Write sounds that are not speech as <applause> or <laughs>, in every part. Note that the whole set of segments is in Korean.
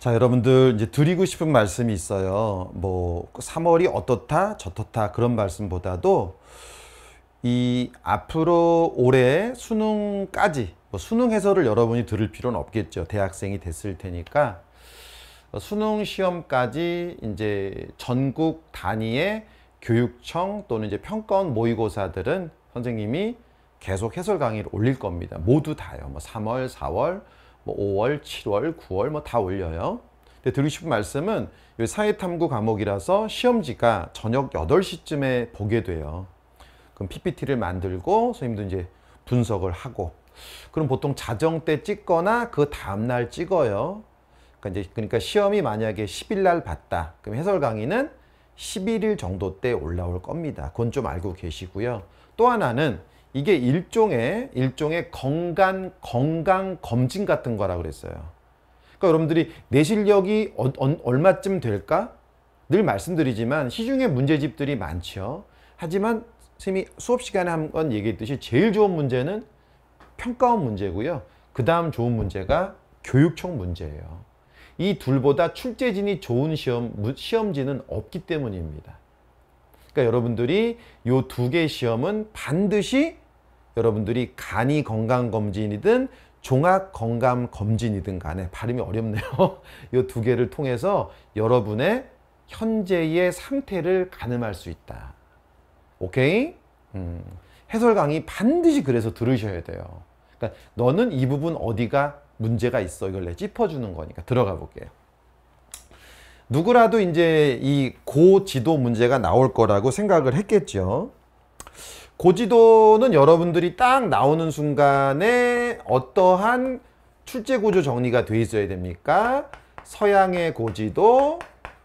자 여러분들 이제 드리고 싶은 말씀이 있어요 뭐 3월이 어떻다 저렇다 그런 말씀보다도 이 앞으로 올해 수능까지 뭐 수능 해설을 여러분이 들을 필요는 없겠죠 대학생이 됐을 테니까 수능 시험까지 이제 전국 단위의 교육청 또는 이제 평가원 모의고사들은 선생님이 계속 해설 강의를 올릴 겁니다 모두 다요 뭐 3월 4월 뭐 5월, 7월, 9월 뭐 다 올려요. 근데 드리고 싶은 말씀은 사회탐구 과목이라서 시험지가 저녁 8시쯤에 보게 돼요. 그럼 PPT를 만들고 선생님도 이제 분석을 하고 그럼 보통 자정 때 찍거나 그 다음날 찍어요. 그러니까, 이제 그러니까 시험이 만약에 10일 날 봤다. 그럼 해설 강의는 11일 정도 때 올라올 겁니다. 그건 좀 알고 계시고요. 또 하나는 이게 일종의 일종의 건강 건강 검진 같은 거라 그랬어요. 그러니까 여러분들이 내 실력이 어, 어, 얼마쯤 될까? 늘 말씀드리지만 시중에 문제집들이 많죠. 하지만 선생님이 수업 시간에 한 번 얘기했듯이 제일 좋은 문제는 평가원 문제고요. 그 다음 좋은 문제가 교육청 문제예요. 이 둘보다 출제진이 좋은 시험, 시험지는 없기 때문입니다. 그러니까 여러분들이 이 두 개의 시험은 반드시 여러분들이 간이 건강검진이든 종합건강검진이든 간에 발음이 어렵네요. <laughs> 이 두 개를 통해서 여러분의 현재의 상태를 가늠할 수 있다. 오케이? 음, 해설 강의 반드시 그래서 들으셔야 돼요. 그러니까 너는 이 부분 어디가 문제가 있어. 이걸 내 짚어주는 거니까 들어가 볼게요. 누구라도 이제 이 고지도 문제가 나올 거라고 생각을 했겠죠. 고지도는 여러분들이 딱 나오는 순간에 어떠한 출제 구조 정리가 돼 있어야 됩니까? 서양의 고지도,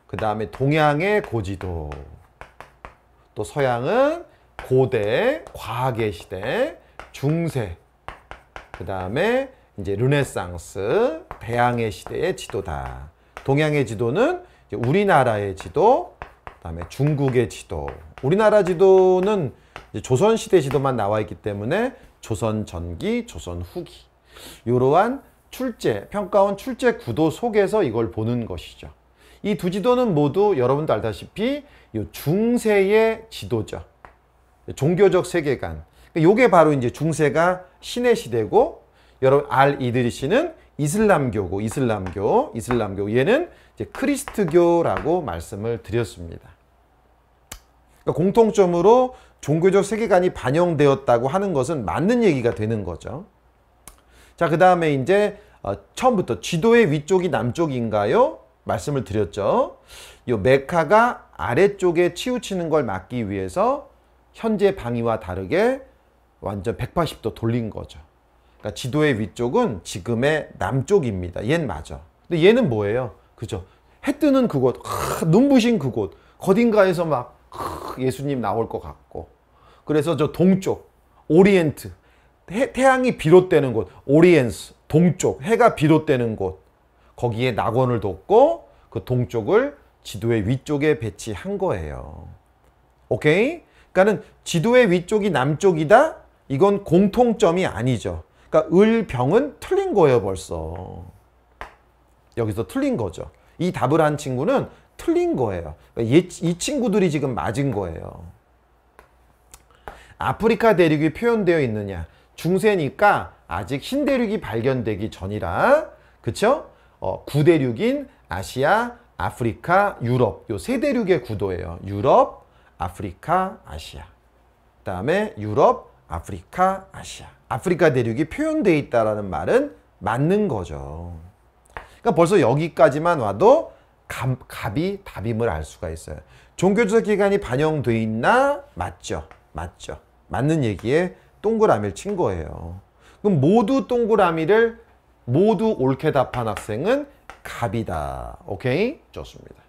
그 다음에 동양의 고지도. 또 서양은 고대, 과학의 시대, 중세, 그 다음에 이제 르네상스, 대항해 시대의 지도다. 동양의 지도는 우리나라의 지도, 그 다음에 중국의 지도, 우리나라 지도는 조선시대 지도만 나와 있기 때문에 조선 전기, 조선 후기 이러한 출제, 평가원 출제 구도 속에서 이걸 보는 것이죠. 이 두 지도는 모두 여러분도 알다시피 이 중세의 지도죠. 종교적 세계관. 그러니까 요게 바로 이제 중세가 신의 시대고 여러분 알 이드리시는 이슬람교고 이슬람교, 이슬람교 얘는 이제 크리스트교라고 말씀을 드렸습니다. 그러니까 공통점으로 종교적 세계관이 반영되었다고 하는 것은 맞는 얘기가 되는 거죠. 자, 그 다음에 이제 어, 처음부터 지도의 위쪽이 남쪽인가요? 말씀을 드렸죠. 요 메카가 아래쪽에 치우치는 걸 막기 위해서 현재 방위와 다르게 완전 180도 돌린 거죠. 그러니까 지도의 위쪽은 지금의 남쪽입니다. 얘 맞아. 근데 얘는 뭐예요? 그죠? 해 뜨는 그곳, 아, 눈부신 그곳, 어딘가에서 막 예수님 나올 것 같고 그래서 저 동쪽 오리엔트 해, 태양이 비롯되는 곳 오리엔스 동쪽 해가 비롯되는 곳 거기에 낙원을 뒀고 그 동쪽을 지도의 위쪽에 배치한 거예요. 오케이? 그러니까는 지도의 위쪽이 남쪽이다? 이건 공통점이 아니죠. 그러니까 을병은 틀린 거예요 벌써. 여기서 틀린 거죠. 이 답을 한 친구는 틀린 거예요. 이, 친구들이 지금 맞은 거예요. 아프리카 대륙이 표현되어 있느냐? 중세니까 아직 신대륙이 발견되기 전이라 그쵸? 어, 구대륙인 아시아, 아프리카, 유럽 요 세 대륙의 구도예요. 유럽, 아프리카, 아시아 그 다음에 유럽, 아프리카, 아시아 아프리카 대륙이 표현되어 있다는 말은 맞는 거죠. 그러니까 벌써 여기까지만 와도 감, 갑이 답임을 알 수가 있어요. 종교조사 기간이 반영돼 있나? 맞죠. 맞죠. 맞는 얘기에 동그라미를 친 거예요. 그럼 모두 동그라미를 모두 옳게 답한 학생은 갑이다. 오케이? 좋습니다.